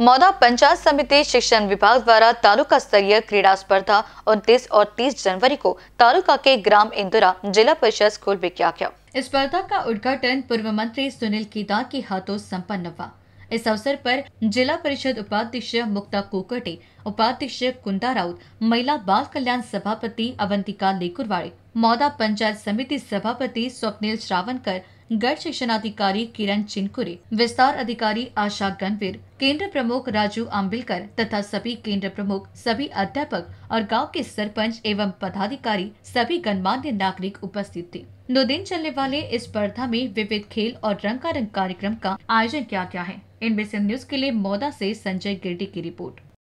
मौदा पंचायत समिति शिक्षण विभाग द्वारा तालुका स्तरीय क्रीड़ा स्पर्धा उनतीस और 30 जनवरी को तालुका के ग्राम इंदुरा जिला परिषद स्कूल में किया गया स्पर्धा का उद्घाटन पूर्व मंत्री सुनील कीदा के हाथों संपन्न हुआ इस अवसर पर जिला परिषद उपाध्यक्ष मुक्ता कोकटे उपाध्यक्ष कुंदा राउत महिला बाल कल्याण सभापति अवंतिका लेकुरवाड़े मौदा पंचायत समिति सभापति स्वप्निल श्रावणकर गैर शिक्षणाधिकारी किरण चिनकुरे विस्तार अधिकारी आशा गणवीर केंद्र प्रमुख राजू आम्बिलकर तथा सभी केंद्र प्रमुख सभी अध्यापक और गांव के सरपंच एवं पदाधिकारी सभी गणमान्य नागरिक उपस्थित थे दो दिन चलने वाले इस स्पर्धा में विविध खेल और रंगारंग कार्यक्रम का आयोजन किया गया है से न्यूज के लिए मौदा से संजय गिरडी की रिपोर्ट